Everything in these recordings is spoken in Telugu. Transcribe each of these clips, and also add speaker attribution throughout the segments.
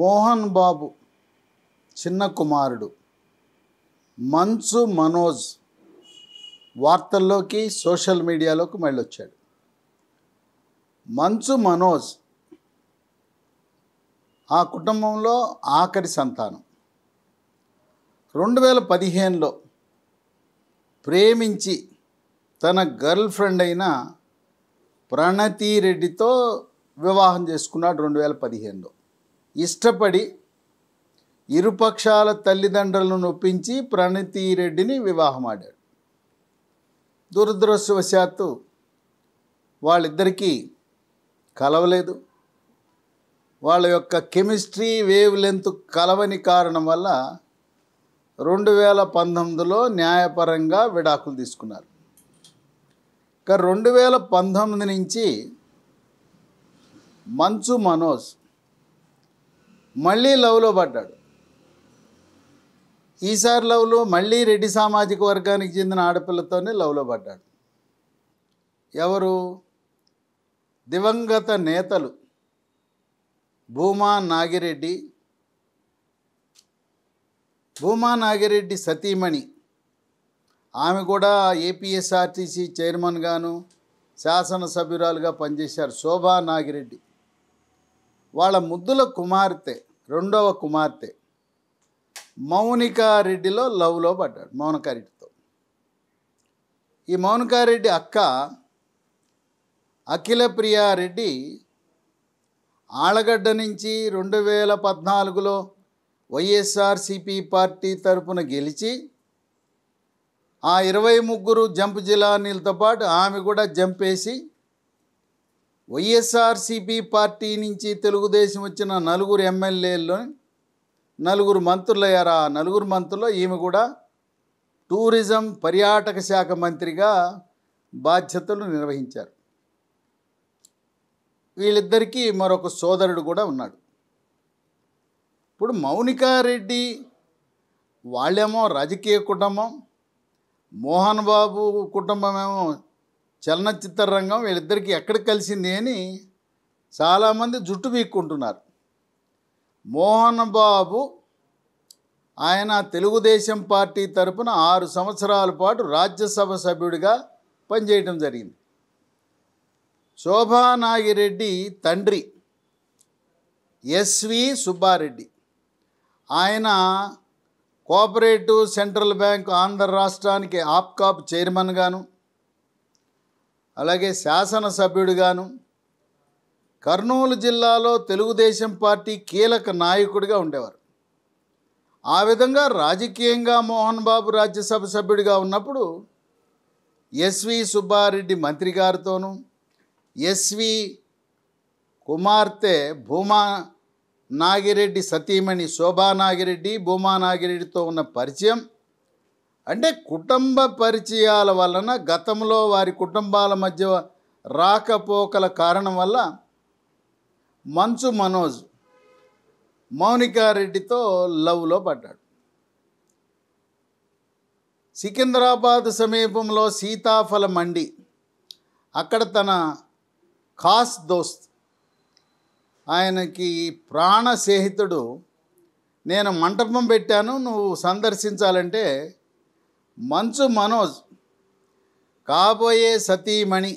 Speaker 1: మోహన్ బాబు చిన్న కుమారుడు మంచు మనోజ్ వార్తల్లోకి సోషల్ మీడియాలోకి మళ్ళొచ్చాడు మంచు మనోజ్ ఆ కుటుంబంలో ఆఖరి సంతానం రెండు వేల పదిహేనులో ప్రేమించి తన గర్ల్ ఫ్రెండ్ అయిన ప్రణతి రెడ్డితో వివాహం చేసుకున్నాడు రెండు వేల పదిహేనులో ఇష్టపడి ఇరుపక్షాల తల్లిదండ్రులను నొప్పించి ప్రణతిరెడ్డిని వివాహమాడాడు దురదృష్టవశాత్తు వాళ్ళిద్దరికీ కలవలేదు వాళ్ళ యొక్క కెమిస్ట్రీ వేవ్ లెంత్ కలవని కారణం వల్ల రెండు వేల పంతొమ్మిదిలో న్యాయపరంగా విడాకులు తీసుకున్నారు ఇక రెండు వేల పంతొమ్మిది నుంచి మంచు మనోజ్ మళ్ళీ లవ్లో పడ్డాడు ఈసారి లవ్లో మళ్ళీ రెడ్డి సామాజిక వర్గానికి చెందిన ఆడపిల్లతోనే లవ్లో పడ్డాడు ఎవరు దివంగత నేతలు భూమా నాగిరెడ్డి భూమా నాగిరెడ్డి సతీమణి ఆమె కూడా ఏపీఎస్ఆర్టీసీ చైర్మన్గాను శాసనసభ్యురాలుగా పనిచేశారు శోభా నాగిరెడ్డి వాళ్ళ ముద్దుల కుమార్తె రెండవ కుమార్తె మౌనికారెడ్డిలో లవ్లో పడ్డాడు మౌనకారెడ్డితో ఈ మౌనకారెడ్డి అక్క అఖిలప్రియారెడ్డి ఆళ్ళగడ్డ నుంచి రెండు వేల పద్నాలుగులో వైఎస్ఆర్సిపి పార్టీ తరఫున గెలిచి ఆ ఇరవై ముగ్గురు జంప్ జిలానీలతో పాటు ఆమె కూడా జంప్ వేసి వైఎస్ఆర్సిపి పార్టీ నుంచి తెలుగుదేశం వచ్చిన నలుగురు ఎమ్మెల్యేల్లో నలుగురు ఆ నలుగురు మంత్రుల్లో ఈమె కూడా టూరిజం పర్యాటక శాఖ మంత్రిగా బాధ్యతలు నిర్వహించారు వీళ్ళిద్దరికీ మరొక సోదరుడు కూడా ఉన్నాడు ఇప్పుడు మౌనికారెడ్డి వాళ్ళేమో రాజకీయ కుటుంబం మోహన్ బాబు కుటుంబమేమో చలనచిత్ర రంగం వీళ్ళిద్దరికి ఎక్కడ కలిసింది అని చాలామంది జుట్టు వీక్కుంటున్నారు మోహన్ బాబు ఆయన తెలుగుదేశం పార్టీ తరపున ఆరు సంవత్సరాల పాటు రాజ్యసభ సభ్యుడిగా పనిచేయడం జరిగింది శోభానాగిరెడ్డి తండ్రి ఎస్వి సుబ్బారెడ్డి ఆయన కోఆపరేటివ్ సెంట్రల్ బ్యాంక్ ఆంధ్ర రాష్ట్రానికి ఆప్కాప్ చైర్మన్గాను అలాగే శాసనసభ్యుడిగాను కర్నూలు జిల్లాలో తెలుగుదేశం పార్టీ కీలక నాయకుడిగా ఉండేవారు ఆ విధంగా రాజకీయంగా మోహన్ బాబు రాజ్యసభ సభ్యుడిగా ఉన్నప్పుడు ఎస్వి సుబ్బారెడ్డి మంత్రి గారితోనూ ఎస్వి కుమార్తె భూమా నాగిరెడ్డి సతీమణి శోభా నాగిరెడ్డి భూమా నాగిరెడ్డితో ఉన్న పరిచయం అంటే కుటుంబ పరిచయాల వలన గతంలో వారి కుటుంబాల మధ్య రాకపోకల కారణం వల్ల మంచు మనోజ్ మౌనికారెడ్డితో లవ్లో పడ్డాడు సికింద్రాబాద్ సమీపంలో సీతాఫల మండి అక్కడ తన ఖాస్ దోస్త్ ఆయనకి ప్రాణ స్నేహితుడు నేను మంటపం పెట్టాను నువ్వు సందర్శించాలంటే మంచు మనోజ్ కాబోయే సతీమణి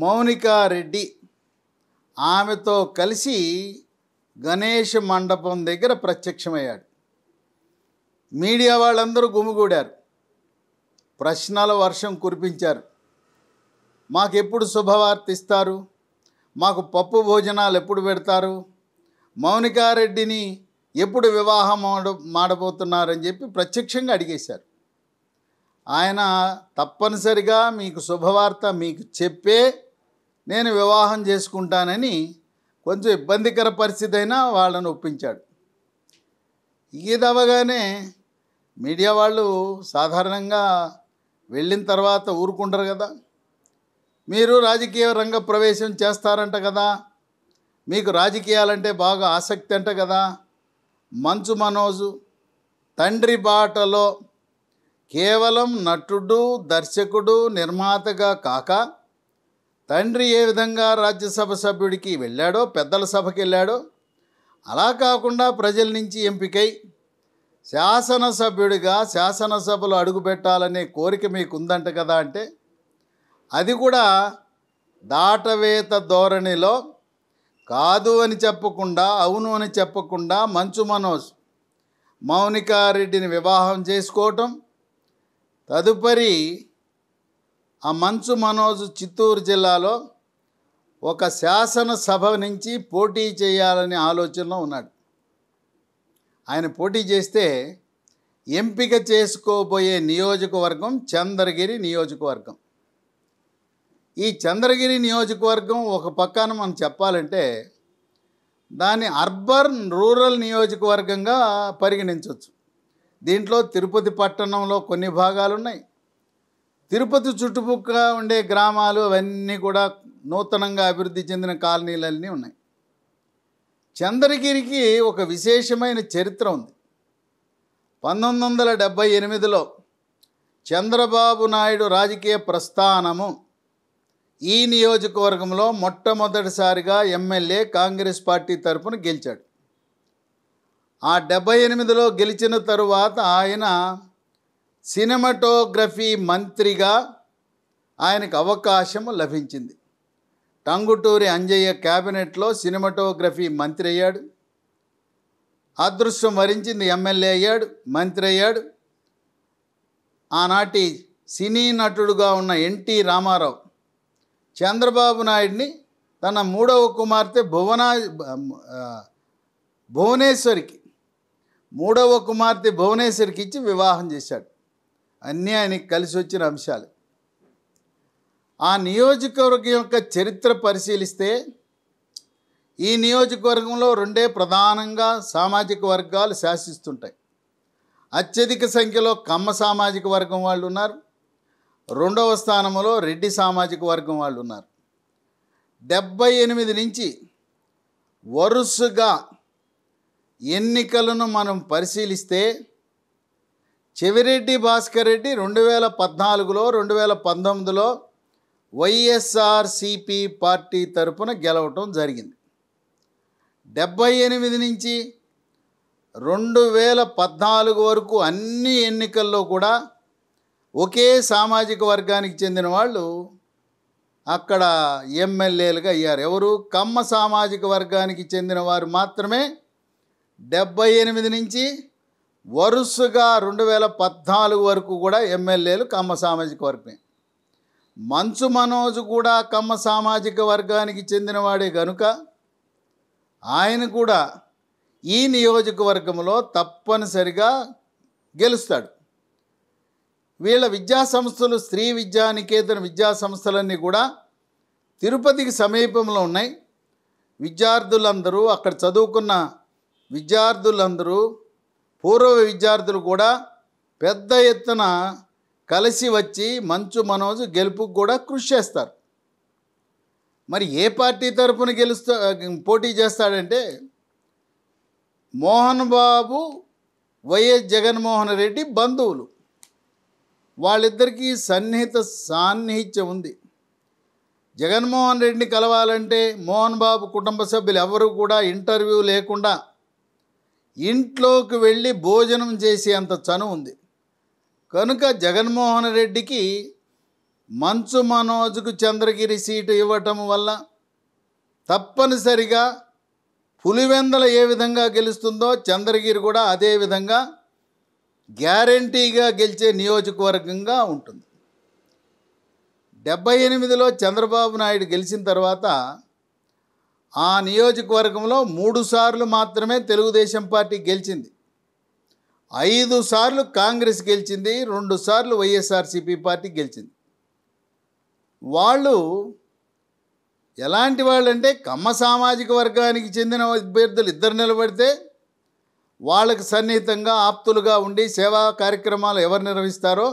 Speaker 1: మౌనికారెడ్డి ఆమెతో కలిసి గణేష్ మండపం దగ్గర ప్రత్యక్షమయ్యాడు మీడియా వాళ్ళందరూ గుమిగూడారు ప్రశ్నల వర్షం కురిపించారు మాకెప్పుడు శుభవార్త ఇస్తారు మాకు పప్పు భోజనాలు ఎప్పుడు పెడతారు మౌనికారెడ్డిని ఎప్పుడు వివాహం మాడ మాడబోతున్నారని చెప్పి ప్రత్యక్షంగా అడిగేశారు ఆయన తప్పనిసరిగా మీకు శుభవార్త మీకు చెప్పే నేను వివాహం చేసుకుంటానని కొంచెం ఇబ్బందికర పరిస్థితి అయినా వాళ్ళని ఒప్పించాడు ఇదవగానే మీడియా వాళ్ళు సాధారణంగా వెళ్ళిన తర్వాత ఊరుకుంటారు కదా మీరు రాజకీయ రంగ ప్రవేశం చేస్తారంట కదా మీకు రాజకీయాలంటే బాగా ఆసక్తి అంట కదా మంచు మనోజు తండ్రి బాటలో కేవలం నటుడు దర్శకుడు నిర్మాతగా కాక తండ్రి ఏ విధంగా రాజ్యసభ సభ్యుడికి వెళ్ళాడో పెద్దల సభకి వెళ్ళాడో అలా కాకుండా ప్రజల నుంచి ఎంపికై శాసనసభ్యుడిగా శాసనసభలో అడుగుపెట్టాలనే కోరిక మీకు ఉందంట కదా అంటే అది కూడా దాటవేత ధోరణిలో కాదు అని చెప్పకుండా అవును అని చెప్పకుండా మంచు మనోజ్ మౌనికారెడ్డిని వివాహం చేసుకోవటం తదుపరి ఆ మంచు మనోజ్ చిత్తూరు జిల్లాలో ఒక శాసనసభ నుంచి పోటీ చేయాలనే ఆలోచనలో ఉన్నాడు ఆయన పోటీ చేస్తే ఎంపిక చేసుకోబోయే నియోజకవర్గం చంద్రగిరి నియోజకవర్గం ఈ చంద్రగిరి నియోజకవర్గం ఒక పక్కన మనం చెప్పాలంటే దాన్ని అర్బన్ రూరల్ నియోజకవర్గంగా పరిగణించవచ్చు దీంట్లో తిరుపతి పట్టణంలో కొన్ని భాగాలు ఉన్నాయి తిరుపతి చుట్టుపక్కల ఉండే గ్రామాలు అవన్నీ కూడా నూతనంగా అభివృద్ధి చెందిన కాలనీలన్నీ ఉన్నాయి చంద్రగిరికి ఒక విశేషమైన చరిత్ర ఉంది పంతొమ్మిది వందల డెబ్భై ఎనిమిదిలో చంద్రబాబు నాయుడు రాజకీయ ప్రస్థానము ఈ నియోజకవర్గంలో మొట్టమొదటిసారిగా ఎమ్మెల్యే కాంగ్రెస్ పార్టీ తరఫున గెలిచాడు ఆ డెబ్బై ఎనిమిదిలో గెలిచిన తరువాత ఆయన సినిమాటోగ్రఫీ మంత్రిగా ఆయనకు అవకాశం లభించింది టంగుటూరి అంజయ్య క్యాబినెట్లో సినిమాటోగ్రఫీ మంత్రి అయ్యాడు అదృష్టం వరించింది ఎమ్మెల్యే అయ్యాడు మంత్రి అయ్యాడు ఆనాటి సినీ నటుడుగా ఉన్న ఎన్టీ రామారావు చంద్రబాబు నాయుడిని తన మూడవ కుమార్తె భువనా భువనేశ్వరికి మూడవ కుమార్తె భువనేశ్వరికి ఇచ్చి వివాహం చేశాడు అన్నీ ఆయనకి కలిసి వచ్చిన అంశాలు ఆ నియోజకవర్గం యొక్క చరిత్ర పరిశీలిస్తే ఈ నియోజకవర్గంలో రెండే ప్రధానంగా సామాజిక వర్గాలు శాసిస్తుంటాయి అత్యధిక సంఖ్యలో కమ్మ సామాజిక వర్గం వాళ్ళు ఉన్నారు రెండవ స్థానంలో రెడ్డి సామాజిక వర్గం వాళ్ళు ఉన్నారు డెబ్బై ఎనిమిది నుంచి వరుసగా ఎన్నికలను మనం పరిశీలిస్తే చెవిరెడ్డి భాస్కర్ రెడ్డి రెండు వేల పద్నాలుగులో రెండు వేల పంతొమ్మిదిలో వైఎస్ఆర్సిపి పార్టీ తరపున గెలవటం జరిగింది డెబ్బై ఎనిమిది నుంచి రెండు వేల పద్నాలుగు వరకు అన్ని ఎన్నికల్లో కూడా ఒకే సామాజిక వర్గానికి చెందిన వాళ్ళు అక్కడ ఎమ్మెల్యేలుగా అయ్యారు ఎవరు కమ్మ సామాజిక వర్గానికి చెందిన వారు మాత్రమే డెబ్బై ఎనిమిది నుంచి వరుసగా రెండు వేల పద్నాలుగు వరకు కూడా ఎమ్మెల్యేలు కమ్మ సామాజిక వర్గమే మంచు మనోజ్ కూడా కమ్మ సామాజిక వర్గానికి చెందినవాడే గనుక ఆయన కూడా ఈ నియోజకవర్గంలో తప్పనిసరిగా గెలుస్తాడు వీళ్ళ విద్యా సంస్థలు స్త్రీ విద్యానికేతన విద్యా సంస్థలన్నీ కూడా తిరుపతికి సమీపంలో ఉన్నాయి విద్యార్థులందరూ అక్కడ చదువుకున్న విద్యార్థులందరూ పూర్వ విద్యార్థులు కూడా పెద్ద ఎత్తున కలిసి వచ్చి మంచు మనోజు గెలుపుకు కూడా కృషి చేస్తారు మరి ఏ పార్టీ తరఫున గెలుస్తా పోటీ చేస్తాడంటే మోహన్ బాబు వైఎస్ జగన్మోహన్ రెడ్డి బంధువులు వాళ్ళిద్దరికీ సన్నిహిత సాన్నిహిత్యం ఉంది జగన్మోహన్ రెడ్డిని కలవాలంటే మోహన్ బాబు కుటుంబ సభ్యులు ఎవరు కూడా ఇంటర్వ్యూ లేకుండా ఇంట్లోకి వెళ్ళి భోజనం చేసే అంత చను ఉంది కనుక జగన్మోహన్ రెడ్డికి మంచు మనోజ్కు చంద్రగిరి సీటు ఇవ్వటం వల్ల తప్పనిసరిగా పులివెందల ఏ విధంగా గెలుస్తుందో చంద్రగిరి కూడా అదే విధంగా గ్యారంటీగా గెలిచే నియోజకవర్గంగా ఉంటుంది డెబ్బై ఎనిమిదిలో చంద్రబాబు నాయుడు గెలిచిన తర్వాత ఆ నియోజకవర్గంలో మూడు సార్లు మాత్రమే తెలుగుదేశం పార్టీ గెలిచింది ఐదు సార్లు కాంగ్రెస్ గెలిచింది రెండు సార్లు వైఎస్ఆర్సీపీ పార్టీ గెలిచింది వాళ్ళు ఎలాంటి వాళ్ళంటే కమ్మ సామాజిక వర్గానికి చెందిన అభ్యర్థులు ఇద్దరు నిలబడితే వాళ్ళకి సన్నిహితంగా ఆప్తులుగా ఉండి సేవా కార్యక్రమాలు ఎవరు నిర్వహిస్తారో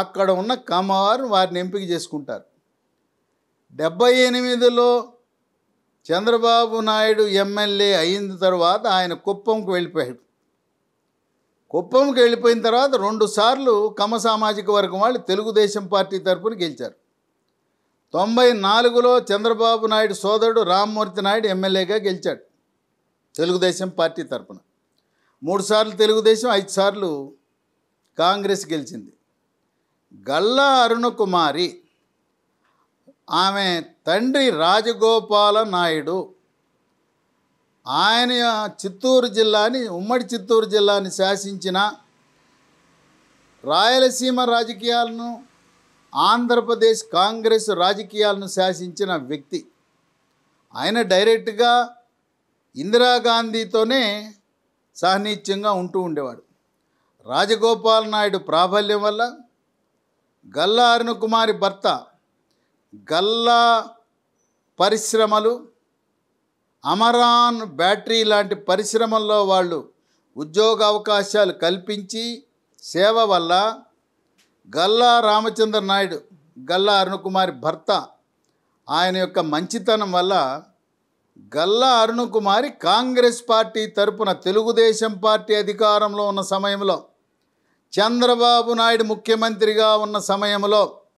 Speaker 1: అక్కడ ఉన్న కమ్మవారు వారిని ఎంపిక చేసుకుంటారు డెబ్బై ఎనిమిదిలో చంద్రబాబు నాయుడు ఎమ్మెల్యే అయిన తర్వాత ఆయన కుప్పంకు వెళ్ళిపోయాడు కుప్పంకి వెళ్ళిపోయిన తర్వాత రెండుసార్లు కమ సామాజిక వర్గం వాళ్ళు తెలుగుదేశం పార్టీ తరఫున గెలిచారు తొంభై నాలుగులో చంద్రబాబు నాయుడు సోదరుడు రామ్మూర్తి నాయుడు ఎమ్మెల్యేగా గెలిచాడు తెలుగుదేశం పార్టీ తరఫున మూడుసార్లు తెలుగుదేశం ఐదు సార్లు కాంగ్రెస్ గెలిచింది గల్లా అరుణకుమారి ఆమె తండ్రి రాజగోపాల నాయుడు ఆయన చిత్తూరు జిల్లాని ఉమ్మడి చిత్తూరు జిల్లాని శాసించిన రాయలసీమ రాజకీయాలను ఆంధ్రప్రదేశ్ కాంగ్రెస్ రాజకీయాలను శాసించిన వ్యక్తి ఆయన డైరెక్ట్గా ఇందిరాగాంధీతోనే సహనీత్యంగా ఉంటూ ఉండేవాడు రాజగోపాల్ నాయుడు ప్రాబల్యం వల్ల గల్లా అరుణకుమారి భర్త గల్లా పరిశ్రమలు అమరాన్ బ్యాటరీ లాంటి పరిశ్రమల్లో వాళ్ళు ఉద్యోగ అవకాశాలు కల్పించి సేవ వల్ల గల్లా రామచంద్ర నాయుడు గల్లా అరుణకుమారి భర్త ఆయన యొక్క మంచితనం వల్ల గల్లా అరుణకుమారి కాంగ్రెస్ పార్టీ తరపున తెలుగుదేశం పార్టీ అధికారంలో ఉన్న సమయంలో చంద్రబాబు నాయుడు ముఖ్యమంత్రిగా ఉన్న సమయంలో